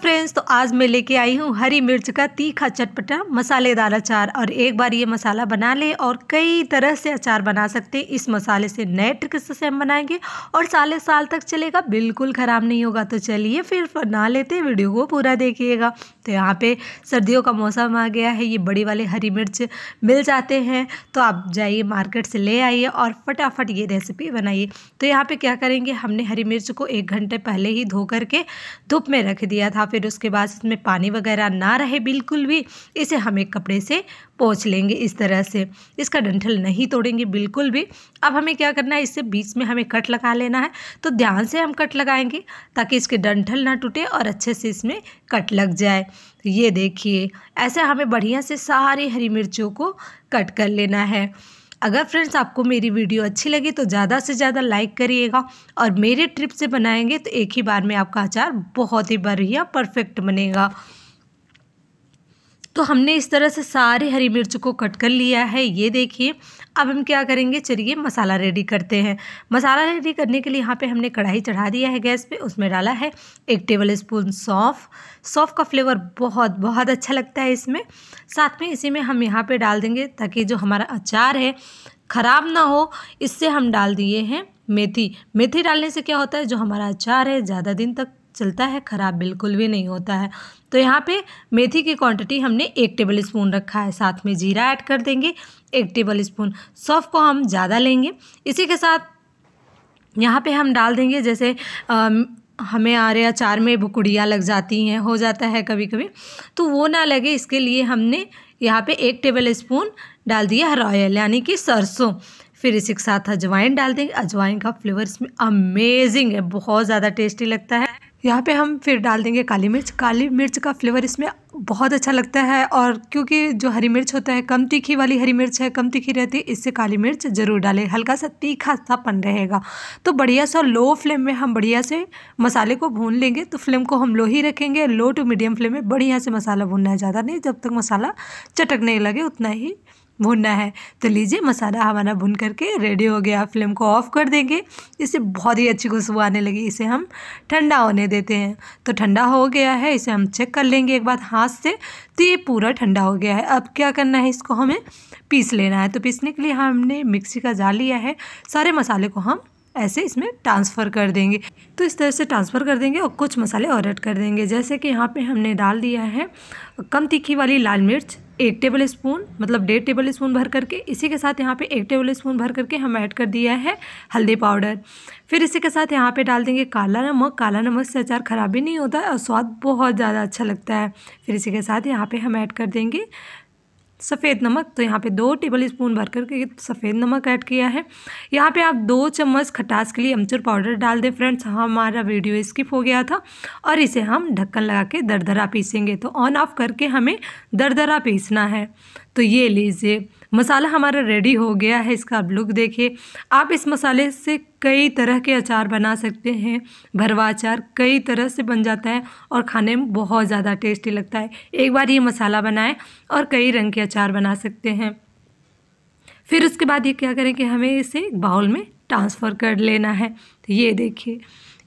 Friends तो आज मैं लेके आई हूँ हरी मिर्च का तीखा चटपटा मसालेदार अचार और एक बार ये मसाला बना ले और कई तरह से अचार बना सकते हैं इस मसाले से नए ट्रिक से हम बनाएंगे और साले साल तक चलेगा बिल्कुल ख़राब नहीं होगा तो चलिए फिर बना लेते हैं वीडियो को पूरा देखिएगा तो यहाँ पे सर्दियों का मौसम आ गया है ये बड़ी वाले हरी मिर्च मिल जाते हैं तो आप जाइए मार्केट से ले आइए और फटाफट ये रेसिपी बनाइए तो यहाँ पर क्या करेंगे हमने हरी मिर्च को एक घंटे पहले ही धो करके धूप में रख दिया था फिर उसके बाद इसमें पानी वगैरह ना रहे बिल्कुल भी इसे हम एक कपड़े से पोछ लेंगे इस तरह से इसका डंठल नहीं तोड़ेंगे बिल्कुल भी अब हमें क्या करना है इससे बीच में हमें कट लगा लेना है तो ध्यान से हम कट लगाएंगे ताकि इसके डंठल ना टूटे और अच्छे से इसमें कट लग जाए ये देखिए ऐसे हमें बढ़िया से सारी हरी मिर्चों को कट कर लेना है अगर फ्रेंड्स आपको मेरी वीडियो अच्छी लगी तो ज़्यादा से ज़्यादा लाइक करिएगा और मेरे ट्रिप से बनाएंगे तो एक ही बार में आपका अचार बहुत ही बढ़िया परफेक्ट बनेगा तो हमने इस तरह से सारे हरी मिर्च को कट कर लिया है ये देखिए अब हम क्या करेंगे चलिए मसाला रेडी करते हैं मसाला रेडी करने के लिए यहाँ पे हमने कढ़ाई चढ़ा दिया है गैस पे उसमें डाला है एक टेबल स्पून सौंफ सौंफ का फ्लेवर बहुत बहुत अच्छा लगता है इसमें साथ में इसी में हम यहाँ पर डाल देंगे ताकि जो हमारा अचार है ख़राब ना हो इससे हम डाल दिए हैं मेथी मेथी डालने से क्या होता है जो हमारा अचार है ज़्यादा दिन तक चलता है ख़राब बिल्कुल भी नहीं होता है तो यहाँ पे मेथी की क्वांटिटी हमने एक टेबल स्पून रखा है साथ में जीरा ऐड कर देंगे एक टेबल स्पून सौफ़ को हम ज़्यादा लेंगे इसी के साथ यहाँ पे हम डाल देंगे जैसे आ, हमें रहे अचार में भुकुड़ियाँ लग जाती हैं हो जाता है कभी कभी तो वो ना लगे इसके लिए हमने यहाँ पर एक टेबल स्पून डाल दिया रॉयल यानी कि सरसों फिर इसी के साथ अजवाइन डाल देंगे अजवाइन का फ्लेवर इसमें अमेजिंग है बहुत ज़्यादा टेस्टी लगता है यहाँ पे हम फिर डाल देंगे काली मिर्च काली मिर्च का फ्लेवर इसमें बहुत अच्छा लगता है और क्योंकि जो हरी मिर्च होता है कम तीखी वाली हरी मिर्च है कम तीखी रहती है इससे काली मिर्च ज़रूर डालें हल्का सा तीखा सापन रहेगा तो बढ़िया सा लो फ्लेम में हम बढ़िया से मसाले को भून लेंगे तो फ्लेम को हम लो ही रखेंगे लो टू मीडियम फ्लेम में बढ़िया से मसाला भूनना है ज़्यादा नहीं जब तक मसाला चटकने लगे उतना ही भूनना है तो हम्म। लीजिए मसाला हमारा भून करके रेडी हो गया फ्लेम को ऑफ़ कर देंगे इससे बहुत ही अच्छी खुशबू आने लगी इसे हम ठंडा होने देते हैं तो ठंडा हो गया है इसे हम चेक कर लेंगे एक बार हाथ से तो ये पूरा ठंडा हो गया है अब क्या करना है इसको हमें पीस लेना है तो पीसने के लिए हमने मिक्सी का जार लिया है सारे मसाले को हम ऐसे इसमें ट्रांसफ़र कर देंगे तो इस तरह से ट्रांसफ़र कर देंगे और कुछ मसाले और ऐड कर देंगे जैसे कि यहाँ पे हमने डाल दिया है कम तीखी वाली लाल मिर्च एक टेबल स्पून मतलब डेढ़ टेबल स्पून भर करके इसी के साथ यहाँ पे एक टेबल स्पून भर करके हम ऐड कर दिया है हल्दी पाउडर फिर इसी के साथ यहाँ पे डाल देंगे काला नमक काला नमक से अचार ख़राब भी नहीं होता और स्वाद बहुत ज़्यादा अच्छा लगता है फिर इसी के साथ यहाँ पे हम ऐड कर देंगे सफ़ेद नमक तो यहाँ पे दो टेबल स्पून भर करके सफ़ेद नमक ऐड किया है यहाँ पे आप दो चम्मच खटास के लिए अमचूर पाउडर डाल दें फ्रेंड्स हमारा वीडियो स्किप हो गया था और इसे हम ढक्कन लगा के दरदरा पीसेंगे तो ऑन ऑफ करके हमें दरदरा पीसना है तो ये लीजिए मसाला हमारा रेडी हो गया है इसका आप लुक देखिए आप इस मसाले से कई तरह के अचार बना सकते हैं भरवा अचार कई तरह से बन जाता है और खाने में बहुत ज़्यादा टेस्टी लगता है एक बार ये मसाला बनाएं और कई रंग के अचार बना सकते हैं फिर उसके बाद ये क्या करें कि हमें इसे बाउल में ट्रांसफ़र कर लेना है तो ये देखिए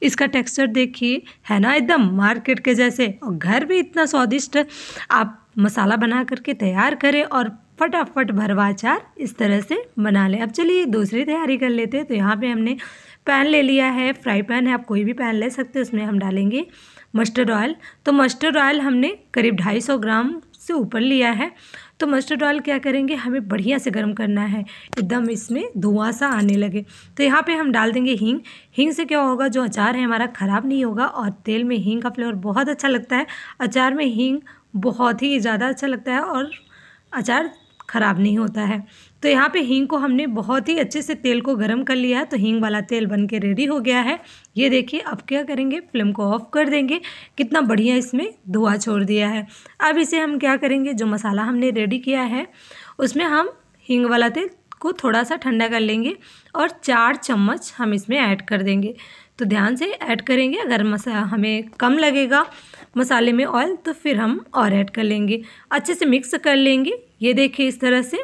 इसका टेक्सचर देखिए है ना एकदम मार्केट के जैसे और घर भी इतना स्वादिष्ट आप मसाला बना करके तैयार करें और फटाफट भरवा अचार इस तरह से बना लें अब चलिए दूसरी तैयारी कर लेते हैं तो यहाँ पे हमने पैन ले लिया है फ्राई पैन है आप कोई भी पैन ले सकते हैं उसमें हम डालेंगे मस्टर्ड ऑयल तो मस्टर्ड ऑयल हमने करीब ढाई सौ ग्राम से ऊपर लिया है तो मस्टर्ड ऑयल क्या करेंगे हमें बढ़िया से गर्म करना है एकदम इसमें धुआँ सा आने लगे तो यहाँ पे हम डाल देंगे हींग हींग से क्या होगा जो अचार है हमारा ख़राब नहीं होगा और तेल में हींग का फ्लेवर बहुत अच्छा लगता है अचार में हींग बहुत ही ज़्यादा अच्छा लगता है और अचार ख़राब नहीं होता है तो यहाँ पे हींग को हमने बहुत ही अच्छे से तेल को गर्म कर लिया है तो हींग वाला तेल बन के रेडी हो गया है ये देखिए अब क्या करेंगे फ्लेम को ऑफ कर देंगे कितना बढ़िया इसमें धुआँ छोड़ दिया है अब इसे हम क्या करेंगे जो मसाला हमने रेडी किया है उसमें हम हींग वाला तेल को थोड़ा सा ठंडा कर लेंगे और चार चम्मच हम इसमें ऐड कर देंगे तो ध्यान से ऐड करेंगे अगर मसा हमें कम लगेगा मसाले में ऑयल तो फिर हम और ऐड कर लेंगे अच्छे से मिक्स कर लेंगे ये देखिए इस तरह से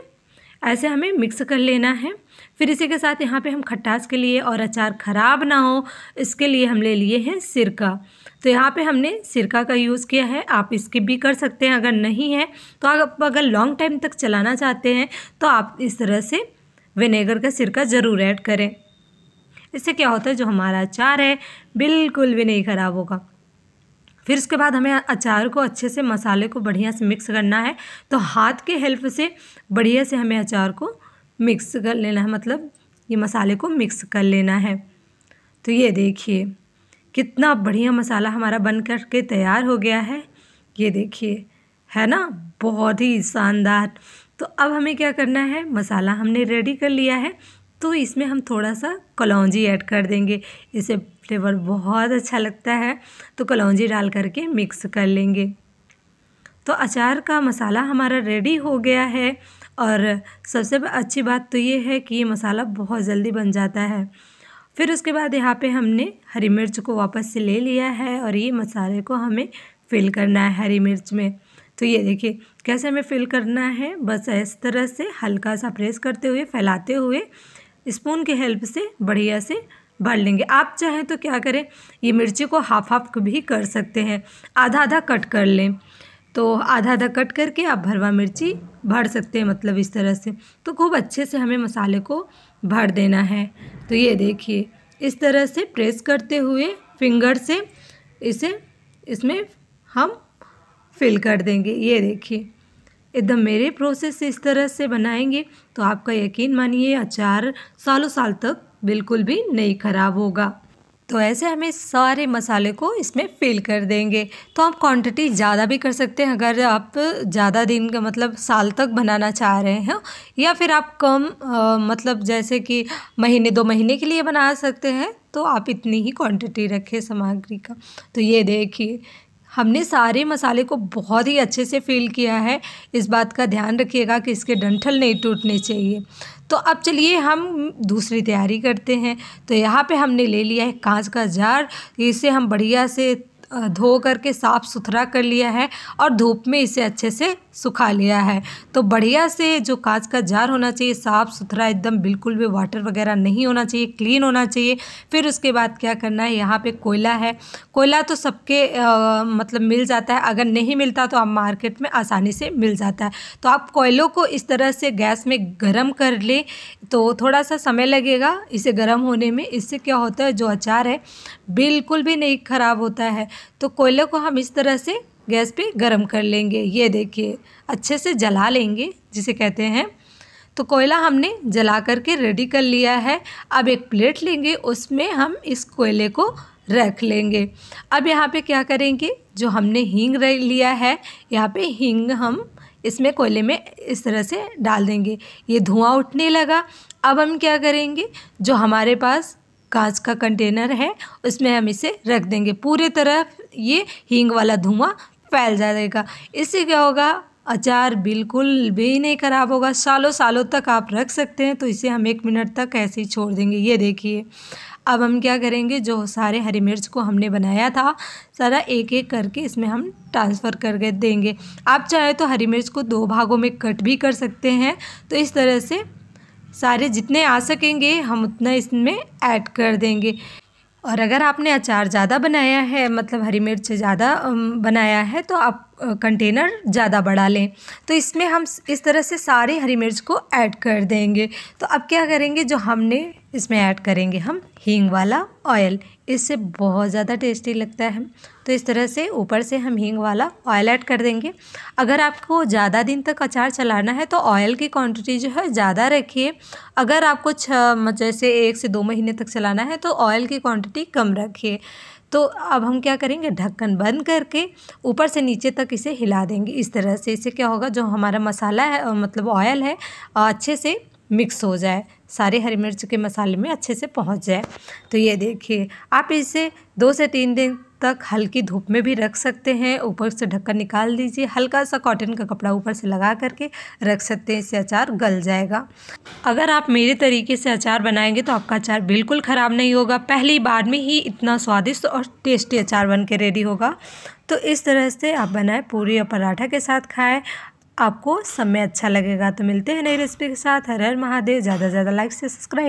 ऐसे हमें मिक्स कर लेना है फिर इसी के साथ यहाँ पे हम खट्टास के लिए और अचार ख़राब ना हो इसके लिए हमने लिए हैं सिरका तो यहाँ पे हमने सिरका का यूज़ किया है आप इसकी भी कर सकते हैं अगर नहीं है तो आप अगर लॉन्ग टाइम तक चलाना चाहते हैं तो आप इस तरह से विनेगर का सिरका ज़रूर ऐड करें इससे क्या होता है जो हमारा अचार है बिल्कुल भी नहीं ख़राब होगा फिर उसके बाद हमें अचार को अच्छे से मसाले को बढ़िया से मिक्स करना है तो हाथ के हेल्प से बढ़िया से हमें अचार को मिक्स कर लेना है मतलब ये मसाले को मिक्स कर लेना है तो ये देखिए कितना बढ़िया मसाला हमारा बन कर के तैयार हो गया है ये देखिए है ना बहुत ही शानदार तो अब हमें क्या करना है मसाला हमने रेडी कर लिया है तो इसमें हम थोड़ा सा कलौजी ऐड कर देंगे इससे फ्लेवर बहुत अच्छा लगता है तो कलौजी डाल करके मिक्स कर लेंगे तो अचार का मसाला हमारा रेडी हो गया है और सबसे अच्छी बात तो ये है कि ये मसाला बहुत जल्दी बन जाता है फिर उसके बाद यहाँ पे हमने हरी मिर्च को वापस से ले लिया है और ये मसाले को हमें फिल करना है हरी मिर्च में तो ये देखिए कैसे हमें फिल करना है बस इस तरह से हल्का सा प्रेस करते हुए फैलाते हुए स्पून के हेल्प से बढ़िया से भर लेंगे आप चाहें तो क्या करें ये मिर्ची को हाफ हाफ भी कर सकते हैं आधा आधा कट कर लें तो आधा आधा कट करके आप भरवा मिर्ची भर सकते हैं मतलब इस तरह से तो खूब अच्छे से हमें मसाले को भर देना है तो ये देखिए इस तरह से प्रेस करते हुए फिंगर से इसे इसमें हम फिल कर देंगे ये देखिए एकदम मेरे प्रोसेस से इस तरह से बनाएंगे तो आपका यकीन मानिए अचार सालों साल तक बिल्कुल भी नहीं ख़राब होगा तो ऐसे हमें सारे मसाले को इसमें फिल कर देंगे तो आप क्वांटिटी ज़्यादा भी कर सकते हैं अगर आप ज़्यादा दिन का मतलब साल तक बनाना चाह रहे हैं या फिर आप कम आ, मतलब जैसे कि महीने दो महीने के लिए बना सकते हैं तो आप इतनी ही क्वांटिटी रखें सामग्री का तो ये देखिए हमने सारे मसाले को बहुत ही अच्छे से फील किया है इस बात का ध्यान रखिएगा कि इसके डंठल नहीं टूटने चाहिए तो अब चलिए हम दूसरी तैयारी करते हैं तो यहाँ पे हमने ले लिया है कांच का जार इसे हम बढ़िया से धो करके साफ़ सुथरा कर लिया है और धूप में इसे अच्छे से सुखा लिया है तो बढ़िया से जो कांच का जार होना चाहिए साफ़ सुथरा एकदम बिल्कुल भी वाटर वगैरह नहीं होना चाहिए क्लीन होना चाहिए फिर उसके बाद क्या करना है यहाँ पे कोयला है कोयला तो सबके मतलब मिल जाता है अगर नहीं मिलता तो आप मार्केट में आसानी से मिल जाता है तो आप कोयलों को इस तरह से गैस में गर्म कर ले तो थोड़ा सा समय लगेगा इसे गर्म होने में इससे क्या होता है जो अचार है बिल्कुल भी नहीं ख़राब होता है तो कोयले को हम इस तरह से गैस पे गर्म कर लेंगे ये देखिए अच्छे से जला लेंगे जिसे कहते हैं तो कोयला हमने जला करके रेडी कर लिया है अब एक प्लेट लेंगे उसमें हम इस कोयले को रख लेंगे अब यहाँ पे क्या करेंगे जो हमने हींग रख लिया है यहाँ पे हींग हम इसमें कोयले में इस तरह से डाल देंगे ये धुआं उठने लगा अब हम क्या करेंगे जो हमारे पास कांच का कंटेनर है उसमें हम इसे रख देंगे पूरे तरफ ये हींग वाला धुआं फैल जाएगा इससे क्या होगा अचार बिल्कुल भी नहीं ख़राब होगा सालों सालों तक आप रख सकते हैं तो इसे हम एक मिनट तक ऐसे ही छोड़ देंगे ये देखिए अब हम क्या करेंगे जो सारे हरी मिर्च को हमने बनाया था सारा एक एक करके इसमें हम ट्रांसफ़र करके देंगे आप चाहे तो हरी मिर्च को दो भागों में कट भी कर सकते हैं तो इस तरह से सारे जितने आ सकेंगे हम उतना इसमें ऐड कर देंगे और अगर आपने अचार ज़्यादा बनाया है मतलब हरी मिर्च ज़्यादा बनाया है तो आप कंटेनर ज़्यादा बढ़ा लें तो इसमें हम इस तरह से सारे हरी मिर्च को ऐड कर देंगे तो अब क्या करेंगे जो हमने इसमें ऐड करेंगे हम हींग वाला ऑयल इससे बहुत ज़्यादा टेस्टी लगता है तो इस तरह से ऊपर से हम हींग वाला ऑयल ऐड कर देंगे अगर आपको ज़्यादा दिन तक अचार चलाना है तो ऑयल की क्वांटिटी जो है ज़्यादा रखिए अगर आपको छ जैसे एक से दो महीने तक चलाना है तो ऑयल की क्वांटिटी कम रखिए तो अब हम क्या करेंगे ढक्कन बंद करके ऊपर से नीचे तक इसे हिला देंगे इस तरह से इसे क्या होगा जो हमारा मसाला है मतलब ऑयल है अच्छे से मिक्स हो जाए सारे हरी मिर्च के मसाले में अच्छे से पहुंच जाए तो ये देखिए आप इसे दो से तीन दिन तक हल्की धूप में भी रख सकते हैं ऊपर से ढक्कन निकाल दीजिए हल्का सा कॉटन का कपड़ा ऊपर से लगा करके रख सकते हैं इससे अचार गल जाएगा अगर आप मेरे तरीके से अचार बनाएंगे तो आपका अचार बिल्कुल ख़राब नहीं होगा पहली बार में ही इतना स्वादिष्ट और टेस्टी अचार बन के रेडी होगा तो इस तरह से आप बनाएं पूरी और पराठा के साथ खाएं आपको समय अच्छा लगेगा तो मिलते हैं नई रेसिपी के साथ हर हर महादेव ज़्यादा से ज़्यादा लाइक से सब्सक्राइब